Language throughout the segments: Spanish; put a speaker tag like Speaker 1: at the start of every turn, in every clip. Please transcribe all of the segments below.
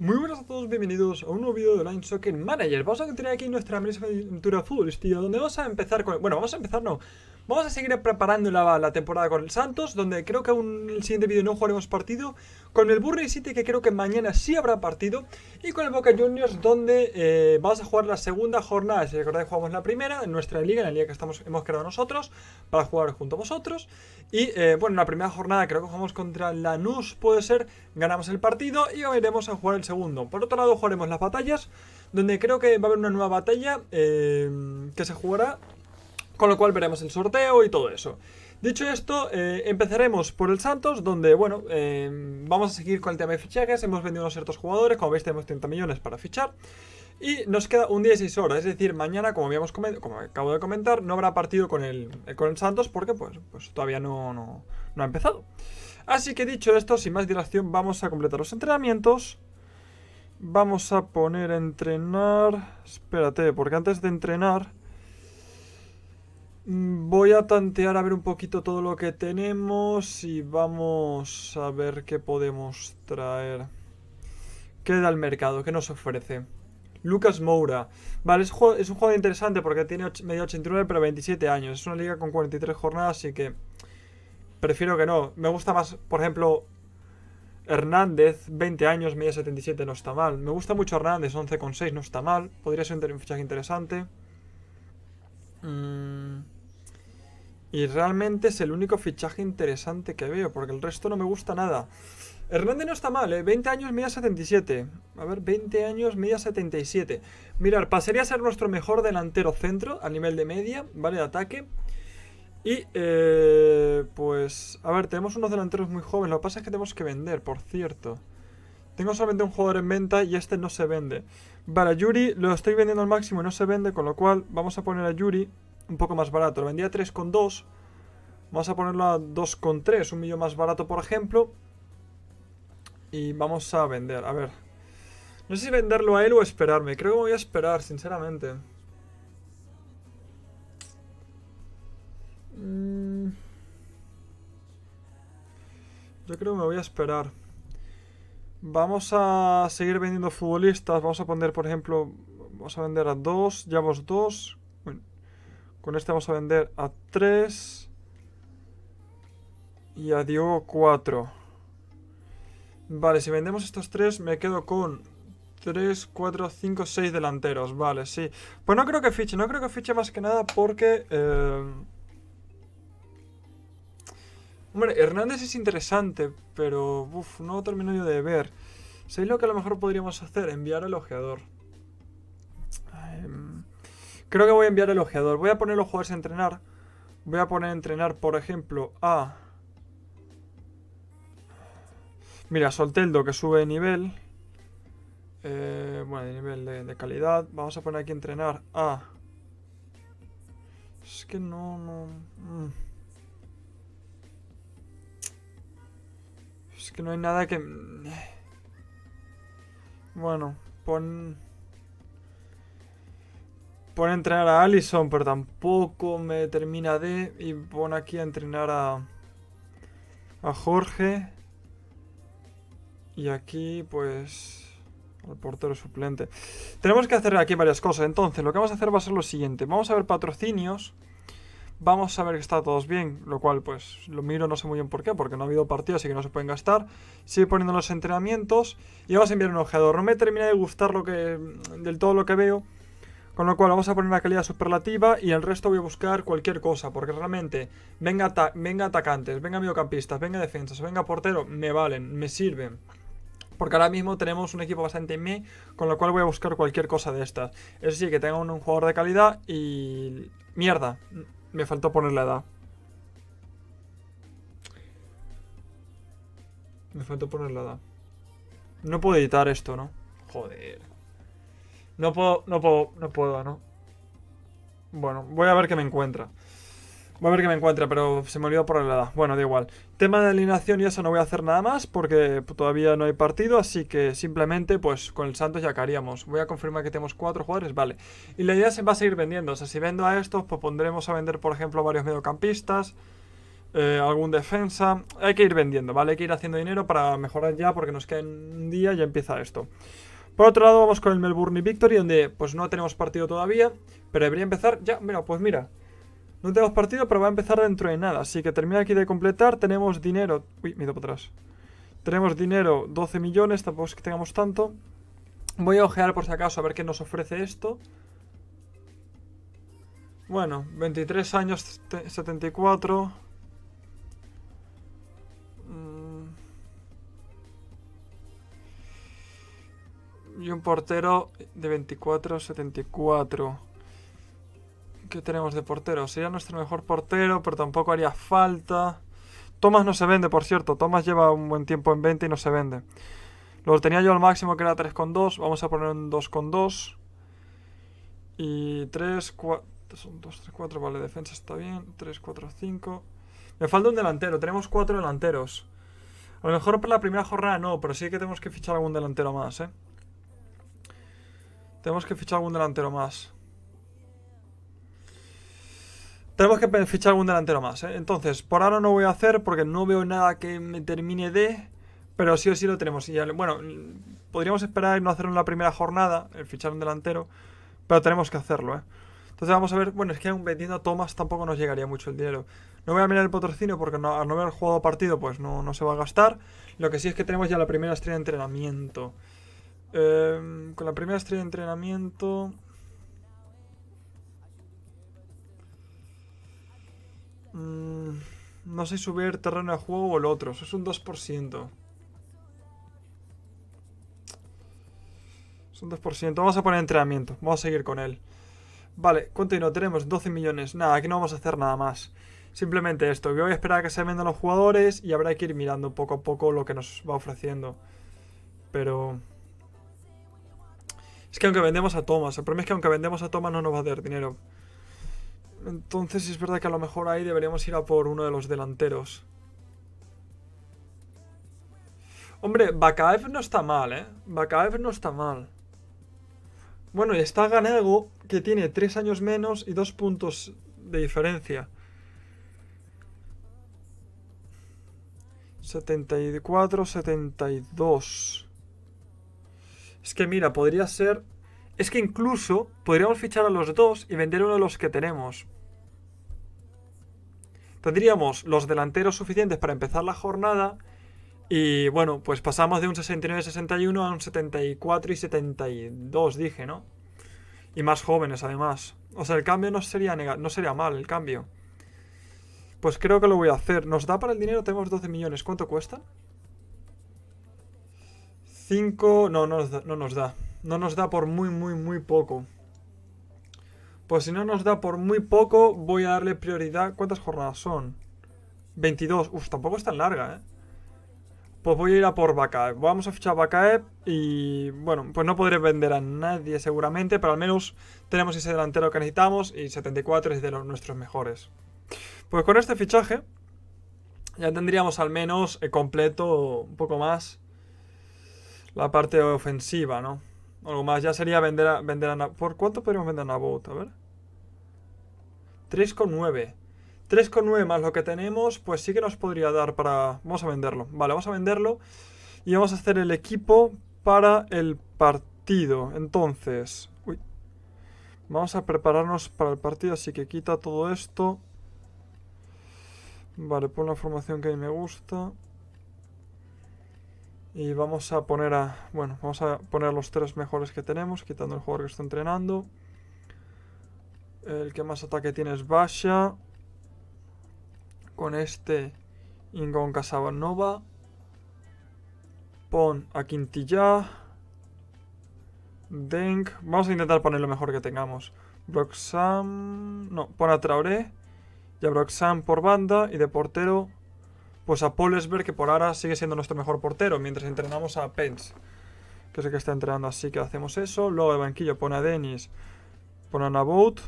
Speaker 1: Muy buenas a todos, bienvenidos a un nuevo video de Line Soccer Manager. Vamos a continuar aquí nuestra misma aventura futbolística, donde vamos a empezar con... Bueno, vamos a empezar, no. Vamos a seguir preparando la, temporada con el Santos, donde creo que en el siguiente vídeo no jugaremos partido. Con el Burry City, que creo que mañana sí habrá partido. Y con el Boca Juniors, donde eh, vamos a jugar la segunda jornada. Si recordáis, jugamos la primera en nuestra liga, en la liga que hemos creado nosotros, para jugar junto a vosotros. Y eh, bueno, en la primera jornada creo que jugamos contra Lanús, puede ser. Ganamos el partido y iremos a jugar el segundo. Por otro lado, jugaremos las batallas, donde creo que va a haber una nueva batalla eh, que se jugará con lo cual veremos el sorteo y todo eso. Dicho esto, eh, empezaremos por el Santos, donde, bueno, em, vamos a seguir con el tema de fichajes. Hemos vendido unos ciertos jugadores, como veis tenemos 30 millones para fichar. Y nos queda un día y 6 horas, es decir, mañana, como, habíamos como acabo de comentar, no habrá partido con el, eh, con el Santos porque pues, pues todavía no, no, no ha empezado. Así que dicho esto, sin más dilación, vamos a completar los entrenamientos. Vamos a poner a entrenar... Espérate, porque antes de entrenar... Mm, voy a tantear a ver un poquito todo lo que tenemos y vamos a ver qué podemos traer. ¿Qué da el mercado? ¿Qué nos ofrece? Lucas Moura. Vale, es, un juego interesante porque tiene medio 89 pero 27 años. Es una liga con 43 jornadas, así que prefiero que no. Me gusta más, por ejemplo, Hernández, 20 años, media 77, no está mal. Me gusta mucho Hernández, 11,6, no está mal. Podría ser un fichaje interesante. Mmm y realmente es el único fichaje interesante que veo, porque el resto no me gusta nada. Hernández no está mal, ¿eh? 20 años, media 77. A ver, 20 años, media 77. Mirar, pasaría a ser nuestro mejor delantero centro a nivel de media, ¿vale? De ataque. Y, eh, pues, a ver, tenemos unos delanteros muy jóvenes. Lo que pasa es que tenemos que vender, por cierto. Tengo solamente un jugador en venta y este no se vende. Vale, Yuri lo estoy vendiendo al máximo y no se vende, con lo cual vamos a poner a Yuri un poco más barato. Lo vendía a 3,2. Vamos a ponerlo a 2,3, un millón más barato, por ejemplo. Y vamos a vender, a ver. No sé si venderlo a él o esperarme. Creo que voy a esperar, sinceramente. Mm. Yo creo que me voy a esperar. Vamos a seguir vendiendo futbolistas. Vamos a poner, por ejemplo, vamos a vender a dos, llevamos dos. Con este vamos a vender a 3. Y a Diego 4. Vale, si vendemos estos 3 me quedo con 3, 4, 5, 6 delanteros. Vale, sí. Pues no creo que fiche, no creo que fiche más que nada porque... Eh, hombre, Hernández es interesante, pero uf, no termino yo de ver. ¿Sabéis lo que a lo mejor podríamos hacer? Enviar al ojeador. Creo que voy a enviar el ojeador. Voy a poner los jugadores a entrenar. Voy a poner entrenar, por ejemplo, a... Mira, Solteldo, que sube de nivel. Eh, bueno, de nivel de, calidad. Vamos a poner aquí entrenar a... Es que no... no mm. Es que no hay nada que... Bueno, pon pone a entrenar a Allison, pero tampoco me termina de. Y pone aquí a entrenar a. Jorge. Y aquí, pues. Al portero suplente. Tenemos que hacer aquí varias cosas. Entonces, lo que vamos a hacer va a ser lo siguiente: vamos a ver patrocinios. Vamos a ver que está todos bien, lo cual pues lo miro, no sé muy bien por qué, porque no ha habido partidos así que no se pueden gastar. Sigue poniendo los entrenamientos y vamos a enviar un ojeador. No me termina de gustar lo que del todo lo que veo, con lo cual vamos a poner la calidad superlativa y el resto voy a buscar cualquier cosa, porque realmente venga, venga atacantes, venga mediocampistas, venga defensas, venga portero, me valen, me sirven. Porque ahora mismo tenemos un equipo bastante mí con lo cual voy a buscar cualquier cosa de estas. Eso sí, que tenga un, un jugador de calidad y... Mierda, me faltó poner la edad. Me faltó poner la edad. No puedo editar esto, ¿no? Joder. No puedo, no puedo, no puedo, ¿no? Bueno, voy a ver qué me encuentra. Voy a ver qué me encuentra, pero se me olvidó por la edad. Bueno, da igual. Tema de alineación y eso no voy a hacer nada más porque todavía no hay partido, así que simplemente pues con el Santos ya caeríamos. Voy a confirmar que tenemos cuatro jugadores, vale. Y la idea se va a seguir vendiendo. O sea, si vendo a estos, pues pondremos a vender, por ejemplo, varios mediocampistas, eh, algún defensa. Hay que ir vendiendo, ¿vale? Hay que ir haciendo dinero para mejorar ya porque nos queda un día y ya empieza esto. Por otro lado, vamos con el Melbourne Victory, donde pues no tenemos partido todavía, pero debería empezar ya. Mira, pues mira, no tenemos partido, pero va a empezar dentro de nada. Así que termina aquí de completar, tenemos dinero. Uy, me he ido para atrás. Tenemos dinero, 12 millones, tampoco es que tengamos tanto. Voy a ojear por si acaso a ver qué nos ofrece esto. Bueno, 23 años, 74. y un portero de 24-74. ¿Qué tenemos de portero? Sería nuestro mejor portero, pero tampoco haría falta. Tomás no se vende, por cierto. Thomas lleva un buen tiempo en venta y no se vende. Lo tenía yo al máximo que era 3-2, Vamos a poner un 2-2 Y 3, 4. Son 2, 3, 4. Vale, defensa está bien. 3, 4, 5. Me falta un delantero. Tenemos 4 delanteros. A lo mejor para la primera jornada no, pero sí que tenemos que fichar algún delantero más, ¿eh? Tenemos que fichar algún delantero más. Tenemos que fichar algún delantero más, ¿eh? Entonces, por ahora no voy a hacer porque no veo nada que me termine de... Pero sí o sí lo tenemos. bueno, podríamos esperar y no hacerlo en la primera jornada, el fichar un delantero. Pero tenemos que hacerlo, ¿eh? Entonces vamos a ver... Bueno, es que aún vendiendo a Thomas tampoco nos llegaría mucho el dinero. No voy a mirar el patrocinio porque al no haber jugado partido pues no, no se va a gastar. Lo que sí es que tenemos ya la primera estrella de entrenamiento. Em, con la primera estrella de entrenamiento. Mm, no sé subir terreno de juego o el otro. es un 2%. Es un 2%. Vamos a poner entrenamiento. Vamos a seguir con él. Vale, ¿cuánto dinero tenemos? 12 millones. Nada, aquí no vamos a hacer nada más. Simplemente esto, que voy a esperar a que se vendan los jugadores y habrá que ir mirando poco a poco lo que nos va ofreciendo. Pero es que aunque vendemos a Thomas, el problema es que aunque vendemos a Thomas no nos va a dar dinero. Entonces es verdad que a lo mejor ahí deberíamos ir a por uno de los delanteros. Hombre, Bakaev no está mal, ¿eh? Bakaev no está mal. Bueno, y está Ganego, que tiene tres años menos y dos puntos de diferencia. 74, 72. Es que mira, podría ser... Es que incluso podríamos fichar a los dos y vender uno de los que tenemos. Tendríamos los delanteros suficientes para empezar la jornada. Y bueno, pues pasamos de un 69-61 a un 74 y 72, dije, ¿no? Y más jóvenes, además. O sea, el cambio no sería, no sería mal, el cambio. Pues creo que lo voy a hacer. ¿Nos da para el dinero? Tenemos 12 millones. ¿Cuánto cuesta? no, no, nos da. No nos da por muy, muy, muy poco. Pues si no nos da por muy poco, voy a darle prioridad. ¿Cuántas jornadas son? 22. Uf, tampoco es tan larga, ¿eh? Pues voy a ir a por Bacaep. Vamos a fichar Bacaep y... Bueno, pues no podré vender a nadie seguramente, pero al menos tenemos ese delantero que necesitamos y 74 es de los nuestros mejores. Pues con este fichaje ya tendríamos al menos eh, completo un poco más la parte ofensiva, ¿no? Algo más, ya sería vender a, ¿Por cuánto podríamos vender a Nabot? A ver. 3,9. 3,9 más lo que tenemos, pues sí que nos podría dar para... Vamos a venderlo. Vale, vamos a venderlo. Y vamos a hacer el equipo para el partido. Entonces... Uy. Vamos a prepararnos para el partido, así que quita todo esto. Vale, pon la formación que a mí me gusta. Y vamos a poner a. Bueno, vamos a poner los tres mejores que tenemos, quitando el jugador que está entrenando. El que más ataque tiene es Basha. Con este, Ingon Casabanova. Pon a Quintilla. Denk. Vamos a intentar poner lo mejor que tengamos. Broxam. No, pon a Traoré. Y a Broxam por banda. Y de portero, pues a Polesberg, que por ahora sigue siendo nuestro mejor portero, mientras entrenamos a Pence, que es que está entrenando, así que hacemos eso. Luego de banquillo pone a Dennis, pone a Nabout,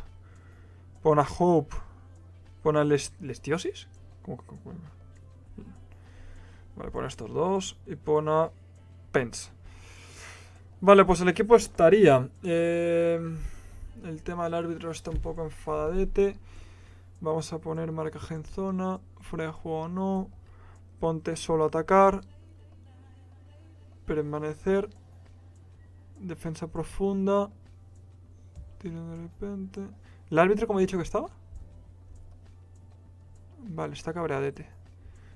Speaker 1: pone a Hope, pone a Lestiosis. Vale, pone a estos dos y pone a Pence. Vale, pues el equipo estaría. Eh, el tema del árbitro está un poco enfadadete. Vamos a poner marcaje en zona. no. Ponte solo atacar. Permanecer. Defensa profunda. Tiro de repente. ¿El árbitro como he dicho que estaba? Vale, está cabreadete.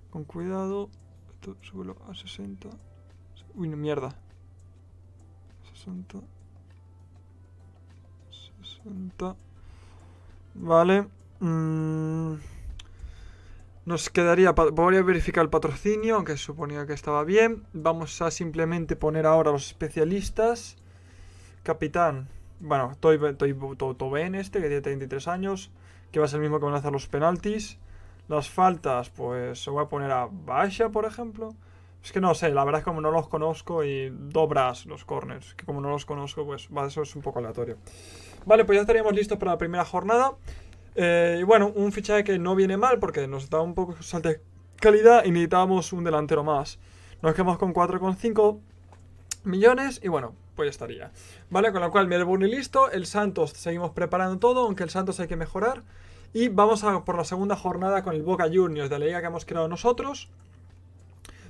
Speaker 1: Con cuidado. Esto suelo a 60. Uy, no, mierda. 60. 60. Vale. mmm nos quedaría, voy a verificar el patrocinio, aunque suponía que estaba bien. Vamos a simplemente poner ahora los especialistas. Capitán, bueno, estoy en este, que tiene 33 años, que va a ser el mismo que van a hacer los penaltis. Las faltas, pues se voy a poner a Basha, por ejemplo. Es que no sé, la verdad es que como no los conozco y dobras los corners, que como no los conozco, pues eso es un poco aleatorio. Vale, pues ya estaríamos listos para la primera jornada. Eh, y bueno, un fichaje que no viene mal porque nos da un poco de de calidad y necesitábamos un delantero más. Nos quedamos con 4,5 millones y bueno, pues ya estaría. Vale, con lo cual Melbourne listo. El Santos seguimos preparando todo, aunque el Santos hay que mejorar. Y vamos a por la segunda jornada con el Boca Juniors de la liga que hemos creado nosotros.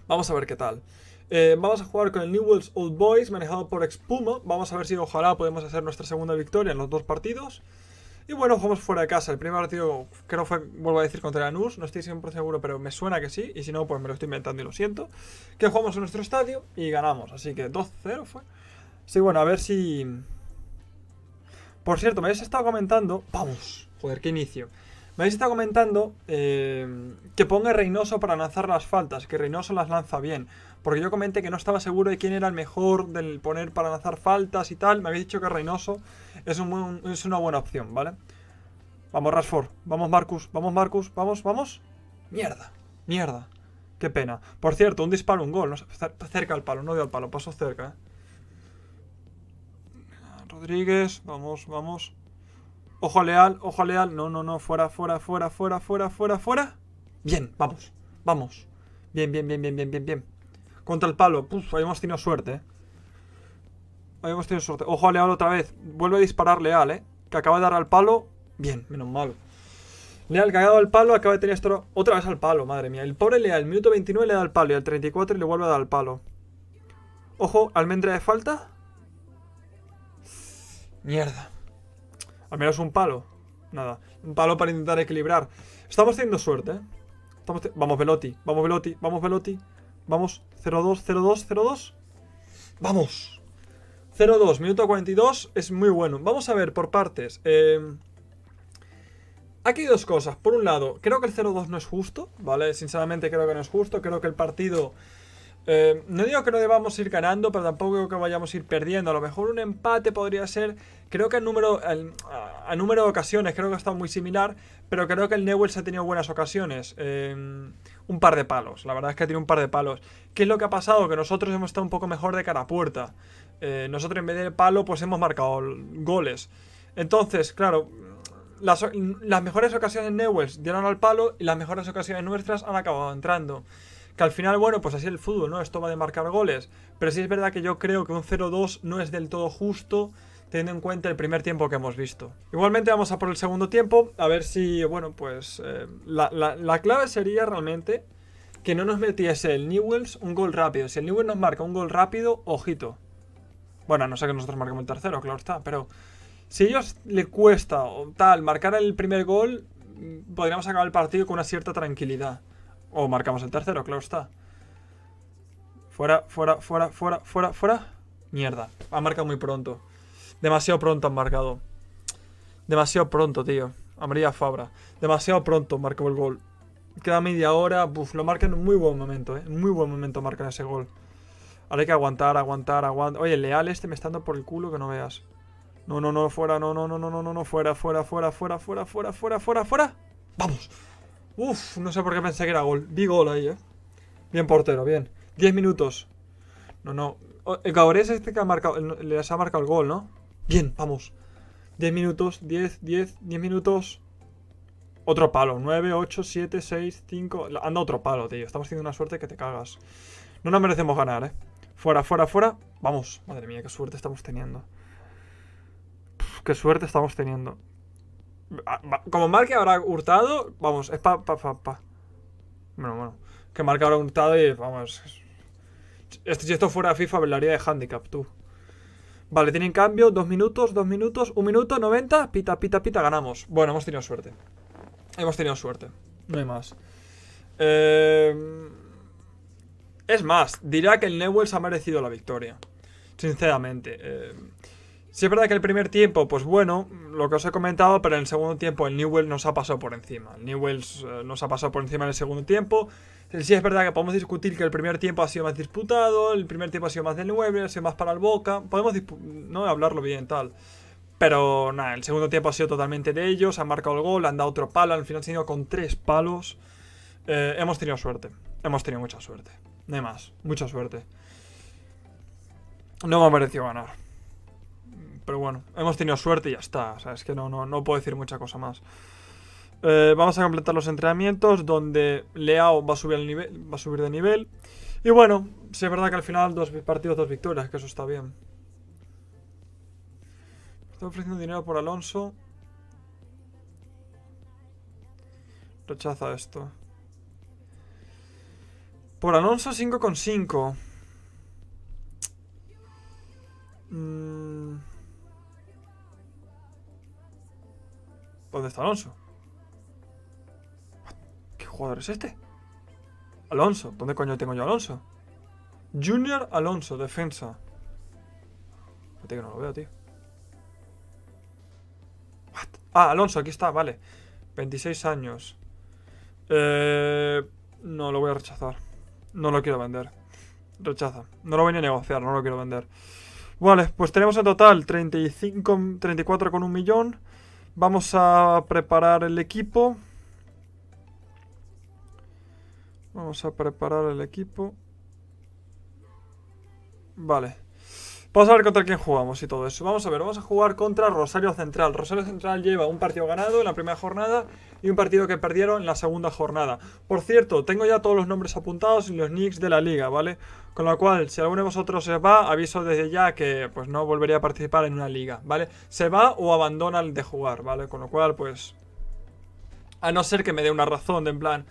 Speaker 1: Vamos a ver qué tal. Eh, vamos a jugar con el New Newell's Old Boys manejado por Expuma. Vamos a ver si ojalá podemos hacer nuestra segunda victoria en los dos partidos. Y bueno, jugamos fuera de casa. El primer partido creo fue, vuelvo a decir, contra Lanús. No estoy siempre seguro, pero me suena que sí. Y si no, pues me lo estoy inventando y lo siento. Que jugamos en nuestro estadio y ganamos. Así que 2-0 fue. Sí, bueno, a ver si... Por cierto, me habéis estado comentando... Vamos, joder, qué inicio. Me habéis estado comentando eh, que ponga Reynoso para lanzar las faltas, que Reynoso las lanza bien porque yo comenté que no estaba seguro de quién era el mejor del poner para lanzar faltas y tal. Me habéis dicho que Reynoso es, es una buena opción, ¿vale? Vamos, Rashford. Vamos, Marcus. Vamos, Marcus. Vamos, vamos. Mierda. Mierda. Qué pena. Por cierto, un disparo, un gol. cerca al palo, no dio al palo. paso cerca, ¿eh? Rodríguez. Vamos, vamos. Ojo leal, ojo leal. No, no, no. Fuera, fuera, fuera, fuera, fuera, fuera, fuera. Bien, vamos. Vamos. Bien, bien, bien, bien, bien, bien, bien. Contra el palo. Puf, habíamos tenido suerte, ¿eh? Habíamos tenido suerte. Ojo a Leal otra vez. Vuelve a disparar Leal, eh. Que acaba de dar al palo. Bien, menos mal. Leal cagado al palo, acaba de tener esto otra vez al palo, madre mía. El pobre Leal, el minuto 29 le da al palo y al 34 le vuelve a dar al palo. Ojo, almendra de falta. Mierda. Al menos un palo. Nada, un palo para intentar equilibrar. Estamos teniendo suerte, ¿eh? vamos, Veloti, vamos, Veloti, vamos, Veloti Vamos, 0-2, 0-2, 0-2. ¡Vamos! 0-2, minuto 42, es muy bueno. Vamos a ver por partes. Em, aquí hay dos cosas. Por un lado, creo que el 0-2 no es justo, ¿vale? Sinceramente creo que no es justo. Creo que el partido... Em, no digo que no debamos ir ganando, pero tampoco creo que vayamos a ir perdiendo. A lo mejor un empate podría ser. Creo que el número, a, número de ocasiones creo que ha estado muy similar, pero creo que el Newell's ha tenido buenas ocasiones. Eh, un par de palos. La verdad es que tiene un par de palos. ¿Qué es lo que ha pasado? Que nosotros hemos estado un poco mejor de cara a puerta. Eh, nosotros en vez de palo, pues hemos marcado goles. Entonces, claro, las, mejores ocasiones de Newells dieron al palo y las mejores ocasiones nuestras han acabado entrando. Que al final, bueno, pues así es el fútbol, ¿no? Esto va de marcar goles. Pero sí es verdad que yo creo que un 0-2 no es del todo justo teniendo en cuenta el primer tiempo que hemos visto. Igualmente vamos a por el segundo tiempo, a ver si, bueno, pues eh, la, clave sería realmente que no nos metiese el Newells un gol rápido. Si el Newells nos marca un gol rápido, ojito. Bueno, no sé que nosotros marquemos el tercero, claro está, pero si a ellos le cuesta o tal marcar el primer gol, mm, podríamos acabar el partido con una cierta tranquilidad. O marcamos el tercero, claro está. Fuera, fuera, fuera, fuera, fuera, fuera. Mierda, ha marcado muy pronto. Demasiado pronto han marcado. Demasiado pronto, tío. Amarilla Fabra. Demasiado pronto marcó el gol. Queda media hora. Buf, lo marcan en un muy buen momento, ¿eh? Muy buen momento marcan ese gol. Ahora hay que aguantar, aguantar, aguantar. Oye, Leal este me está dando por el culo que no veas. No, no, no, fuera, no, no, no, no, no, no, no, fuera, fuera, fuera, fuera, fuera, fuera, fuera, fuera, fuera. ¡Vamos! Uf, no sé por qué pensé que era gol. Vi gol ahí, eh. Bien portero, bien. Diez minutos. No, no. El Gabriel es este que ha marcado, les ha marcado el gol, ¿no? Bien, vamos. 10 minutos, 10, 10, 10 minutos. Otro palo, 9, 8, 7, 6, 5... Anda otro palo, tío. Estamos haciendo una suerte que te cagas. No nos merecemos ganar, ¿eh? Fuera, fuera, fuera. Vamos. Madre mía, qué suerte estamos teniendo. qué suerte estamos teniendo. Ah, como marque habrá hurtado... Vamos, es pa, pa, pa, pa. Bueno, bueno. Que marque habrá hurtado y... Vamos. Este si esto fuera FIFA, velaría de handicap, tú. Vale, tienen cambio, dos minutos, dos minutos, un minuto, 90, pita, pita, pita, ganamos. Bueno, hemos tenido suerte. Hemos tenido suerte. No hay más. Em, es más, dirá que el Newells ha merecido la victoria. Sinceramente. Em, si es verdad que el primer tiempo, pues bueno, lo que os he comentado, pero en el segundo tiempo el Newell's nos ha pasado por encima. El Newell's eh, nos ha pasado por encima en el segundo tiempo. Sí es verdad que podemos discutir que el primer tiempo ha sido más disputado, el primer tiempo ha sido más del 9, ha sido más para el Boca, podemos ¿no? hablarlo bien, tal. Pero nada, el segundo tiempo ha sido totalmente de ellos, han marcado el gol, han dado otro palo, al final han ido con tres palos. Eh, hemos tenido suerte, hemos tenido mucha suerte. No hay más, mucha suerte. No me ha ganar. Pero bueno, hemos tenido suerte y ya está. O es que no, no puedo decir mucha cosa más. Eh, vamos a completar los entrenamientos donde Leao va a subir, nivel, va a subir de nivel. Y bueno, Si es verdad que al final dos partidos, dos victorias, que eso está bien. Estoy ofreciendo dinero por Alonso. Rechaza esto. Por Alonso 5,5. Mm. ¿Dónde está Alonso? jugador es este? Alonso. ¿Dónde coño tengo yo Alonso? Junior Alonso, defensa. que no lo veo, tío. Ah, Alonso, aquí está, vale. 26 años. Eh, no, lo voy a rechazar. No lo quiero vender. Rechaza. No lo voy a negociar, no lo quiero vender. Vale, pues tenemos en total 35, 34 con un millón. Vamos a preparar el equipo. Vamos a preparar el equipo. Vale. Vamos a ver contra quién jugamos y todo eso. Vamos a ver, vamos a jugar contra Rosario Central. Rosario Central lleva un partido ganado en la primera jornada y un partido que perdieron en la segunda jornada. Por cierto, tengo ya todos los nombres apuntados y los nicks de la liga, ¿vale? Con lo cual, si alguno de vosotros se va, aviso desde ya que pues no volvería a participar en una liga, ¿vale? Se va o abandona el de jugar, ¿vale? Con lo cual, pues... A no ser que me dé una razón de en plan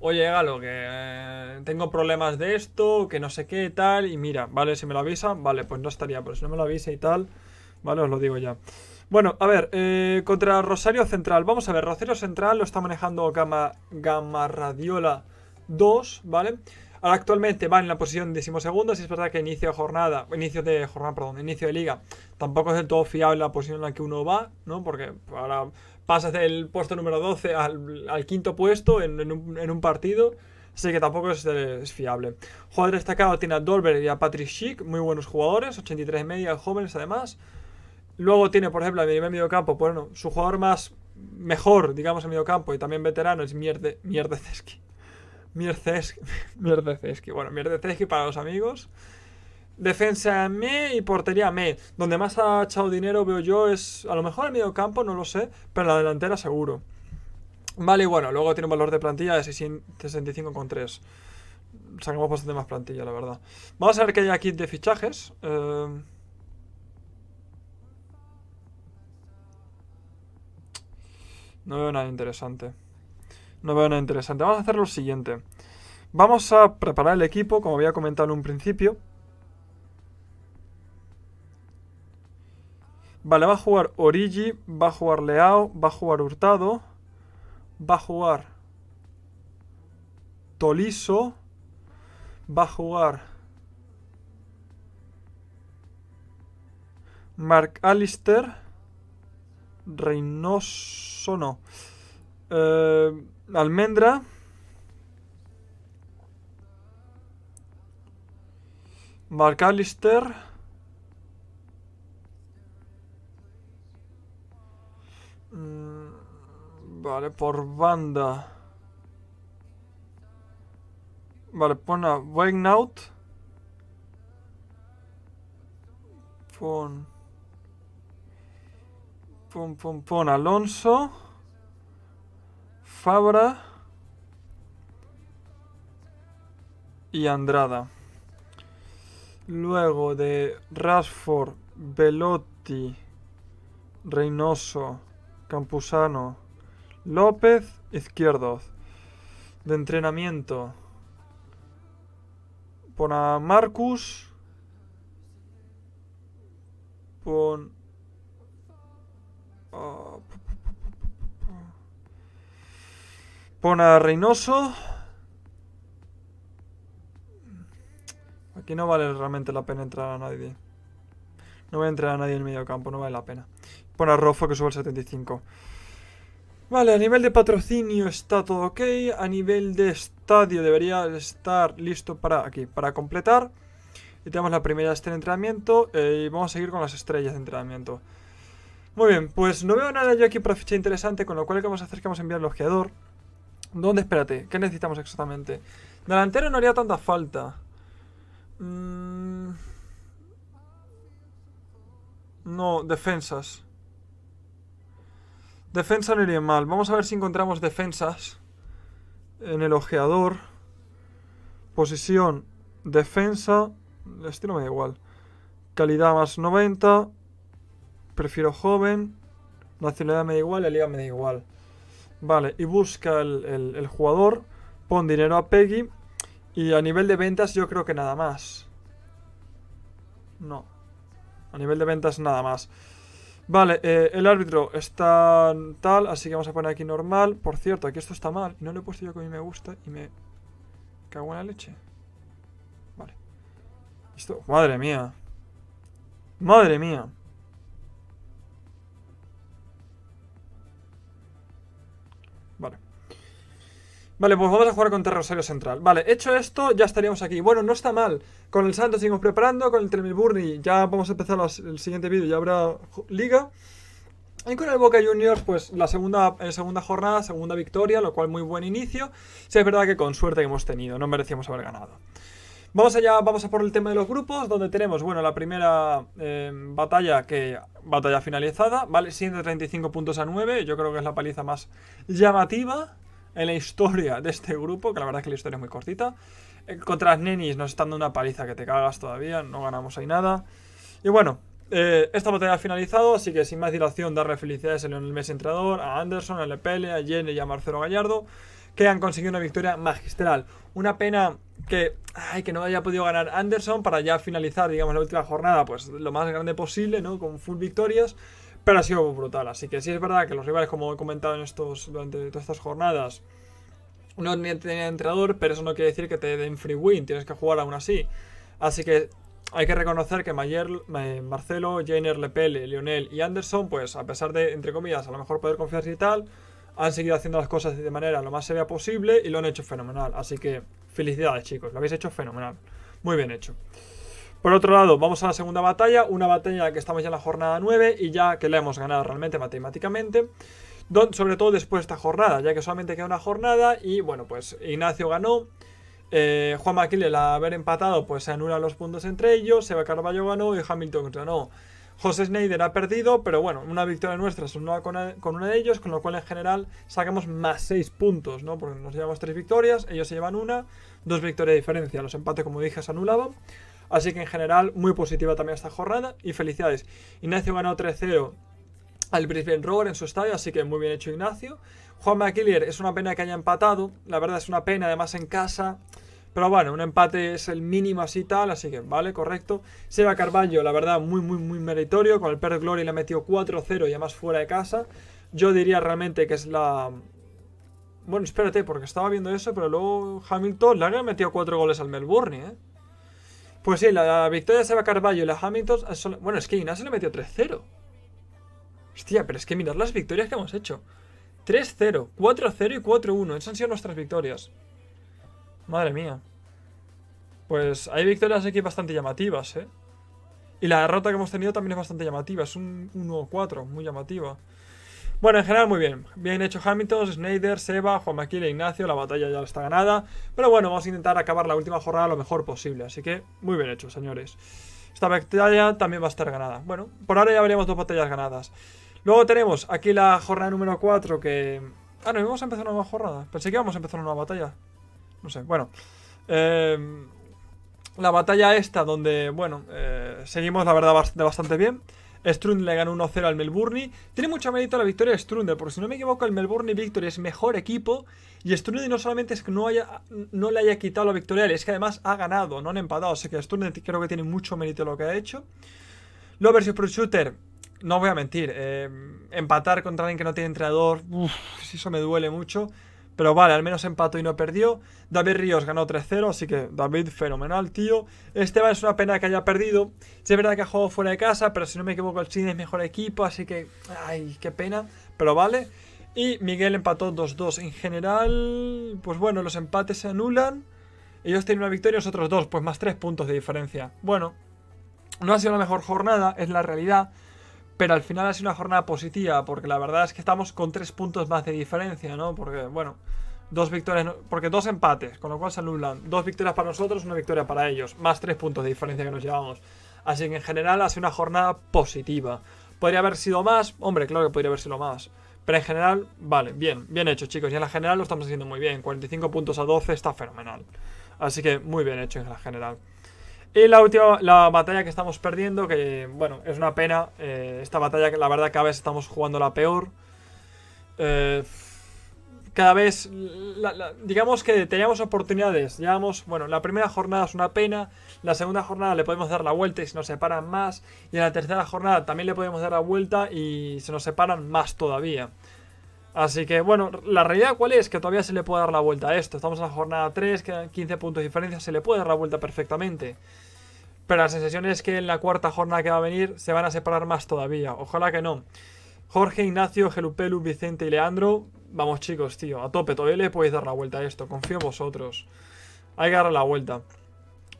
Speaker 1: oye, Galo, que eh, tengo problemas de esto, que no sé qué, tal, y mira, vale, si me lo avisa, vale, pues no estaría, pero si no me lo avisa y tal, vale, os lo digo ya. Bueno, a ver, eh, contra Rosario Central, vamos a ver, Rosario Central lo está manejando Gama, Radiola 2, ¿vale? vale Ahora actualmente va en la posición decimosegundo, si es verdad que inicio de jornada, inicio de jornada, perdón, inicio de liga, tampoco es del todo fiable la posición en la que uno va, ¿no? Porque ahora pasas del puesto número 12 al, quinto puesto en, un, partido, así que tampoco es, fiable. Jugador destacado tiene a Dolberg y a Patrick Schick, muy buenos jugadores, 83 media, jóvenes además. Luego tiene, por ejemplo, en medio campo, pues bueno, su jugador más mejor, digamos, en medio campo y también veterano es Mierde, Mierdezeski. Mierceski, que bueno, que para los amigos. Defensa me y portería me. Donde más ha echado dinero veo yo es, a lo mejor el medio campo, no lo sé, pero la delantera seguro. Vale, y bueno, luego tiene un valor de plantilla de 65,3. Sacamos bastante más plantilla, la verdad. Vamos a ver qué hay aquí de fichajes. Eh. No veo nada interesante no veo nada interesante. Vamos a hacer lo siguiente. Vamos a preparar el equipo, como había comentado en un principio. Vale, va a jugar Origi, va a jugar Leao, va a jugar Hurtado, va a jugar Toliso, va a jugar Mark Alister, Reynoso no. Eh, almendra. McAllister. Mm, vale, por banda. Vale, pon a Wegnaut. Pon. Pon, pon, pon, Alonso. Fabra y Andrada. Luego de Rasford Velotti, Reynoso, Campuzano, López, izquierdo, De entrenamiento. Pon a Marcus. Pon... Pon a Reynoso. Aquí no vale realmente la pena entrar a nadie. No voy a entrar a nadie en el medio campo, no vale la pena. Pon a Rofo que sube al 75. Vale, a nivel de patrocinio está todo ok. A nivel de estadio debería estar listo para aquí, para completar. Y tenemos la primera estrella de entrenamiento. Eh, y vamos a seguir con las estrellas de entrenamiento. Muy bien, pues no veo nada yo aquí para ficha interesante, con lo cual que vamos a hacer es que vamos a enviar el ojeador. ¿Dónde? Espérate, ¿qué necesitamos exactamente? Delantero no haría tanta falta. Mm. No, defensas. Defensa no iría mal. Vamos a ver si encontramos defensas. En el ojeador. Posición. Defensa. El estilo me da igual. Calidad más 90. Prefiero joven. Nacionalidad me da igual. La liga me da igual. Vale, y busca el, jugador, pon dinero a Peggy y a nivel de ventas yo creo que nada más. No. A nivel de ventas nada más. Vale, eh, el árbitro está tal, así que vamos a poner aquí normal. Por cierto, aquí esto está mal. No lo he puesto yo que a mí me gusta y me cago en la leche. Vale. Esto, madre mía. Madre mía. Vale, pues vamos a jugar con Rosario Central. Vale, hecho esto, ya estaríamos aquí. Bueno, no está mal. Con el Santos seguimos preparando, con el Tremilburni ya vamos a empezar el siguiente vídeo, ya habrá liga. Y con el Boca Juniors, pues la segunda, eh, segunda jornada, segunda victoria, lo cual muy buen inicio. Si es verdad que con suerte que hemos tenido, no merecíamos haber ganado. Vamos allá, vamos a por el tema de los grupos, donde tenemos, bueno, la primera em, batalla que batalla finalizada, ¿vale? 135 puntos a 9, yo creo que es la paliza más llamativa en la historia de este grupo, que la verdad es que la historia es muy cortita. Eh, contra nenis nos están dando una paliza que te cagas todavía, no ganamos ahí nada. Y bueno, eh, esta batalla ha finalizado, así que sin más dilación darle felicidades En el mes entrenador, a Anderson, a Lepele, a Jenny y a Marcelo Gallardo, que han conseguido una victoria magistral. Una pena que, ay, que no haya podido ganar Anderson para ya finalizar, digamos, la última jornada, pues lo más grande posible, ¿no? Con full victorias pero ha sido brutal. Así que sí es verdad que los rivales, como he comentado en estos, durante todas estas jornadas, no tienen entrenador, pero eso no quiere decir que te den free win, tienes que jugar aún así. Así que hay que reconocer que Mayer, Marcelo, Jainer, Lepele, Lionel y Anderson, pues a pesar de, entre comillas, a lo mejor poder confiarse y tal, han seguido haciendo las cosas de manera lo más seria posible y lo han hecho fenomenal. Así que felicidades chicos, lo habéis hecho fenomenal. Muy bien hecho. Por otro lado, vamos a la segunda batalla, una batalla que estamos ya en la jornada 9 y ya que la hemos ganado realmente matemáticamente. Sobre todo después de esta jornada, ya que solamente queda una jornada y bueno, pues Ignacio ganó. Eh, Juan Maquil, al haber empatado, pues se anulan los puntos entre ellos. Seba Carballo ganó y Hamilton ganó. José Schneider ha perdido, pero bueno, una victoria nuestra se una con, una uno de ellos, con lo cual en general sacamos más 6 puntos, ¿no? Porque nos llevamos 3 victorias, ellos se llevan una, dos victorias de diferencia. Los empates, como dije, se anulaban. Así que en general, muy positiva también esta jornada y felicidades. Ignacio ganó 3-0 al Brisbane Rover en su estadio, así que muy bien hecho Ignacio. Juan McKillier, es una pena que haya empatado, la verdad es una pena, además en casa. Pero bueno, un empate es el mínimo así tal, así que vale, correcto. Seba Carballo, la verdad, muy, muy, muy meritorio. Con el Perth Glory le metió 4-0 y además fuera de casa. Yo diría realmente que es la. Bueno, espérate, porque estaba viendo eso, pero luego Hamilton le ha metido 4 goles al Melbourne, ¿eh? Pues sí, la victoria de Seba Carballo y la Hamilton... Eh, bueno, es que Ignacio le metió 3-0. Hostia, pero es que mirad las victorias que hemos hecho. 3-0, 4-0 y 4-1. Esas han sido nuestras victorias. Madre mía. Pues hay victorias aquí bastante llamativas, ¿eh? Y la derrota que hemos tenido también es bastante llamativa. Es un 1-4, muy llamativa. Bueno, en general muy bien. Bien hecho Hamilton, Snyder, Seba, Juan e Ignacio. La batalla ya está ganada. Pero bueno, vamos a intentar acabar la última jornada lo mejor posible. Así que muy bien hecho, señores. Esta batalla también va a estar ganada. Bueno, por ahora ya veremos dos batallas ganadas. Luego tenemos aquí la jornada número 4 que... Ah, no, vamos a empezar una nueva jornada. Pensé que íbamos a empezar una nueva batalla. No sé, bueno. Em, la batalla esta donde, bueno, eh, seguimos la verdad bastante bien. Strund le ganó 1-0 al Melbourne. Tiene mucho mérito la victoria de Strunen, porque si no me equivoco, el Melbourne Victory es mejor equipo. Y Strunen no solamente es que no, haya, no le haya quitado la victoria, es que además ha ganado, no han empatado. Así que Strunen creo que tiene mucho mérito lo que ha hecho. Lo versus Pro Shooter, no voy a mentir, eh, empatar contra alguien que no tiene entrenador, uff, eso me duele mucho. Pero vale, al menos empató y no perdió. David Ríos ganó 3-0, así que David fenomenal, tío. Esteban es una pena que haya perdido. es verdad que ha jugado fuera de casa, pero si no me equivoco, el Chile es mejor equipo, así que. Ay, qué pena. Pero vale. Y Miguel empató 2-2. En general, pues bueno, los empates se anulan. Ellos tienen una victoria, nosotros dos, pues más 3 puntos de diferencia. Bueno, no ha sido la mejor jornada, es la realidad. Pero al final ha sido una jornada positiva, porque la verdad es que estamos con 3 puntos más de diferencia, ¿no? Porque, bueno, Dos victorias, porque dos empates, con lo cual se anulan. Dos victorias para nosotros, una victoria para ellos. Más tres puntos de diferencia que nos llevamos. Así que en general ha sido una jornada positiva. ¿Podría haber sido más? Hombre, claro que podría haber sido más. Pero en general, vale, bien, bien hecho, chicos. Y en la general lo estamos haciendo muy bien. 45 puntos a 12 está fenomenal. Así que muy bien hecho en la general. Y la última, la batalla que estamos perdiendo, que bueno, es una pena. Eh, esta batalla que la verdad cada vez estamos jugando la peor. Eh, cada vez, digamos que teníamos oportunidades. Llevamos, bueno, la primera jornada es una pena, la segunda jornada le podemos dar la vuelta y se nos separan más, y en la tercera jornada también le podemos dar la vuelta y se nos separan más todavía. Así que bueno, la realidad cuál es, que todavía se le puede dar la vuelta a esto. Estamos en la jornada 3, quedan 15 puntos de diferencia, se le puede dar la vuelta perfectamente. Pero la sensación es que en la cuarta jornada que va a venir se van a separar más todavía. Ojalá que no. Jorge, Ignacio, Gelupelu, Vicente y Leandro Vamos chicos, tío, a tope, todavía le podéis dar la vuelta a esto, confío en vosotros. Hay que dar la vuelta.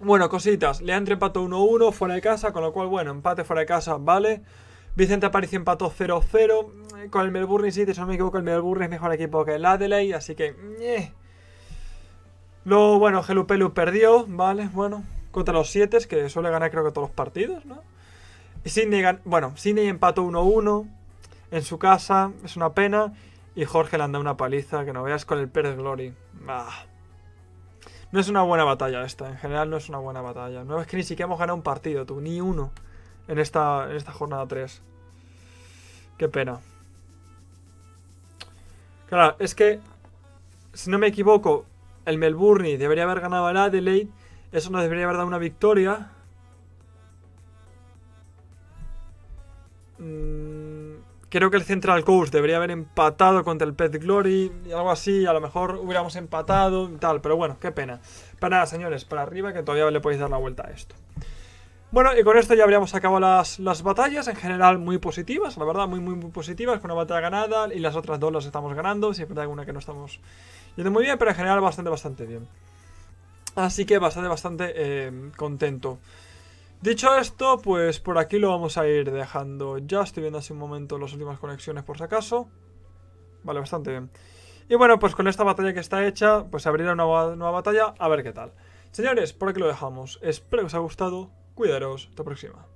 Speaker 1: Bueno, cositas, Leandro empató 1-1 fuera de casa, con lo cual, bueno, empate fuera de casa, vale. Vicente apareció empató 0-0 con el Melbourne sí, si no me equivoco, el Melbourne es mejor equipo que el Adelaide, así que... Eh. lo Luego, bueno, Gelupelu perdió, vale, bueno, contra los 7, que suele ganar creo que todos los partidos, ¿no? Sydney, bueno, Sydney empató 1-1 en su casa, es una pena. Y Jorge le anda una paliza que no veas con el Pérez Glory. No es una buena batalla esta, en general no es una buena batalla. No es que ni siquiera hemos ganado un partido, tú, ni uno en esta, esta jornada 3. Qué pena. Claro, es que, si no me equivoco, el Melbourne debería haber ganado al Adelaide. Eso nos debería haber dado una victoria. Mm, Creo que el Central Coast debería haber empatado contra el Pet Glory y algo así. A lo mejor hubiéramos empatado y tal, pero bueno, qué pena. Para nada, señores, para arriba que todavía le podéis dar la vuelta a esto. Bueno, y con esto ya habríamos acabado las, batallas, en general muy positivas, la verdad, muy, muy, muy positivas, con una batalla ganada y las otras dos las estamos ganando, siempre hay alguna que no estamos yendo muy bien, pero en general bastante, bastante bien. Así que bastante, bastante eh, contento. Dicho esto, pues por aquí lo vamos a ir dejando ya. Estoy viendo hace un momento las últimas conexiones por si acaso. Vale, bastante bien. Y bueno, pues con esta batalla que está hecha, pues abrirá una nueva batalla a ver qué tal. Señores, por aquí lo dejamos. Espero que os haya gustado. Cuidaros. Hasta la próxima.